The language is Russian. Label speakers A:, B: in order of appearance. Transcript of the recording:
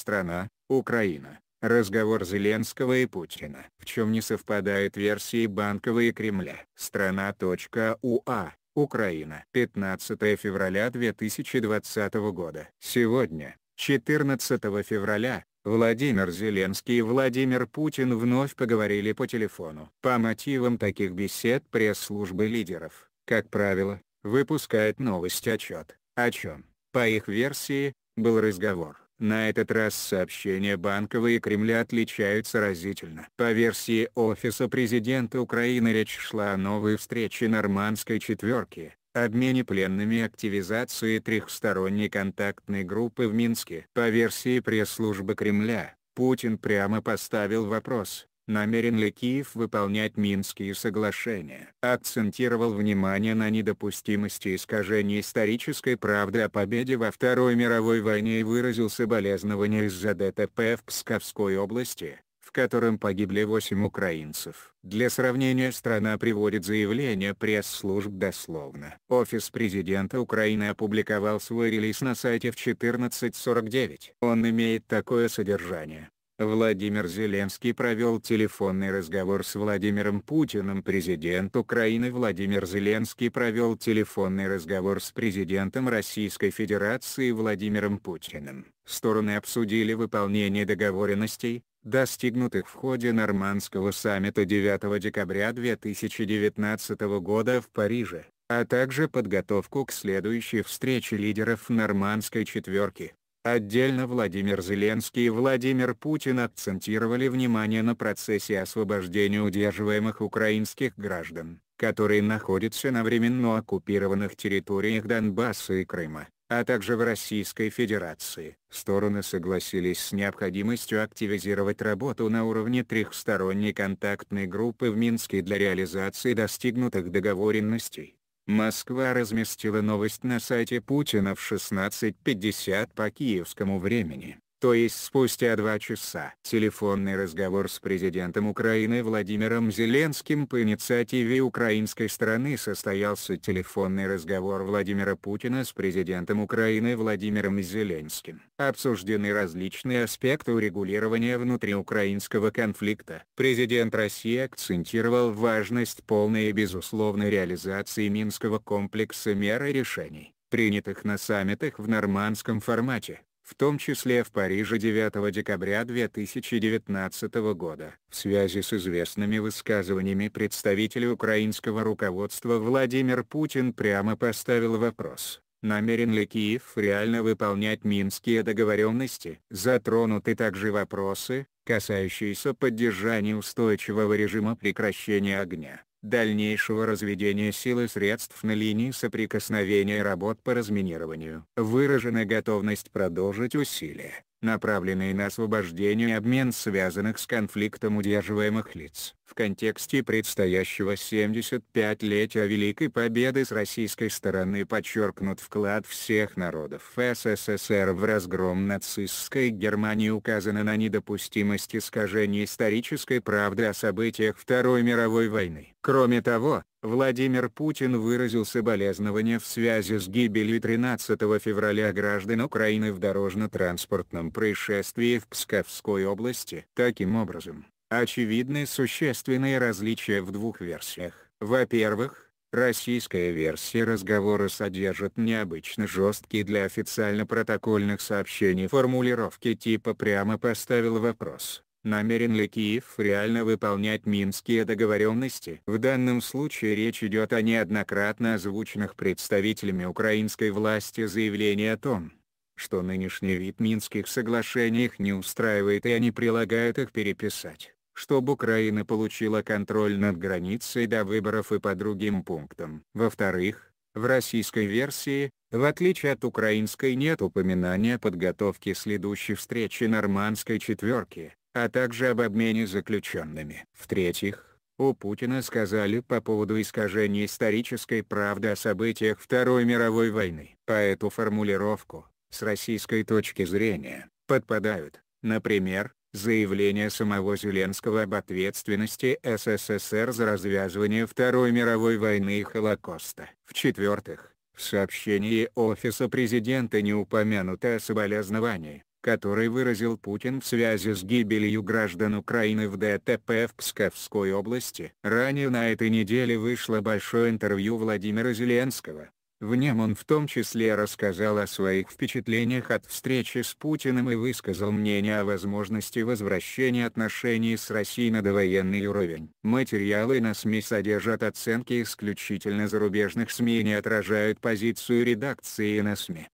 A: Страна, Украина. Разговор Зеленского и Путина. В чем не совпадает версии Банкова и Кремля. Страна.уа. А. Украина. 15 февраля 2020 года. Сегодня, 14 февраля, Владимир Зеленский и Владимир Путин вновь поговорили по телефону. По мотивам таких бесед пресс-службы лидеров, как правило, выпускает новость-отчет, о чем, по их версии, был разговор. На этот раз сообщения Банкова и Кремля отличаются разительно. По версии Офиса президента Украины речь шла о новой встрече нормандской четверки, обмене пленными активизации трехсторонней контактной группы в Минске. По версии пресс-службы Кремля, Путин прямо поставил вопрос, намерен ли Киев выполнять Минские соглашения. Акцентировал внимание на недопустимости искажения исторической правды о победе во Второй мировой войне и выразил соболезнования из-за ДТП в Псковской области, в котором погибли 8 украинцев. Для сравнения страна приводит заявление пресс-служб дословно. Офис президента Украины опубликовал свой релиз на сайте в 14.49. Он имеет такое содержание. Владимир Зеленский провел телефонный разговор с Владимиром Путиным. Президент Украины Владимир Зеленский провел телефонный разговор с президентом Российской Федерации Владимиром Путиным. Стороны обсудили выполнение договоренностей, достигнутых в ходе нормандского саммита 9 декабря 2019 года в Париже, а также подготовку к следующей встрече лидеров нормандской четверки. Отдельно Владимир Зеленский и Владимир Путин акцентировали внимание на процессе освобождения удерживаемых украинских граждан, которые находятся на временно оккупированных территориях Донбасса и Крыма, а также в Российской Федерации. Стороны согласились с необходимостью активизировать работу на уровне трехсторонней контактной группы в Минске для реализации достигнутых договоренностей. Москва разместила новость на сайте Путина в 16.50 по киевскому времени то есть спустя два часа. Телефонный разговор с президентом Украины Владимиром Зеленским по инициативе украинской стороны состоялся телефонный разговор Владимира Путина с президентом Украины Владимиром Зеленским. Обсуждены различные аспекты урегулирования внутриукраинского конфликта. Президент России акцентировал важность полной и безусловной реализации Минского комплекса мер и решений принятых на саммитах в нормандском формате в том числе в Париже 9 декабря 2019 года. В связи с известными высказываниями представителя украинского руководства Владимир Путин прямо поставил вопрос, намерен ли Киев реально выполнять минские договоренности. Затронуты также вопросы, касающиеся поддержания устойчивого режима прекращения огня дальнейшего разведения сил и средств на линии соприкосновения работ по разминированию. Выражена готовность продолжить усилия направленные на освобождение и обмен связанных с конфликтом удерживаемых лиц. В контексте предстоящего 75-летия Великой Победы с российской стороны подчеркнут вклад всех народов СССР в разгром нацистской Германии указано на недопустимость искажения исторической правды о событиях Второй мировой войны. Кроме того, Владимир Путин выразил соболезнования в связи с гибелью 13 февраля граждан Украины в дорожно-транспортном происшествии в Псковской области. Таким образом, очевидны существенные различия в двух версиях. Во-первых, российская версия разговора содержит необычно жесткие для официально протокольных сообщений формулировки типа «прямо поставил вопрос». Намерен ли Киев реально выполнять минские договоренности? В данном случае речь идет о неоднократно озвученных представителями украинской власти заявлении о том, что нынешний вид минских соглашений их не устраивает и они прилагают их переписать, чтобы Украина получила контроль над границей до выборов и по другим пунктам. Во-вторых, в российской версии, в отличие от украинской нет упоминания подготовки следующей встречи нормандской четверки, а также об обмене заключенными. В-третьих, у Путина сказали по поводу искажения исторической правды о событиях Второй мировой войны. По эту формулировку, с российской точки зрения, подпадают, например, заявления самого Зеленского об ответственности СССР за развязывание Второй мировой войны и Холокоста. В-четвертых, в сообщении Офиса президента не упомянуто о соболезновании, который выразил Путин в связи с гибелью граждан Украины в ДТП в Псковской области. Ранее на этой неделе вышло большое интервью Владимира Зеленского. В нем он в том числе рассказал о своих впечатлениях от встречи с Путиным и высказал мнение о возможности возвращения отношений с Россией на довоенный уровень. Материалы на СМИ содержат оценки исключительно зарубежных СМИ и не отражают позицию редакции на СМИ.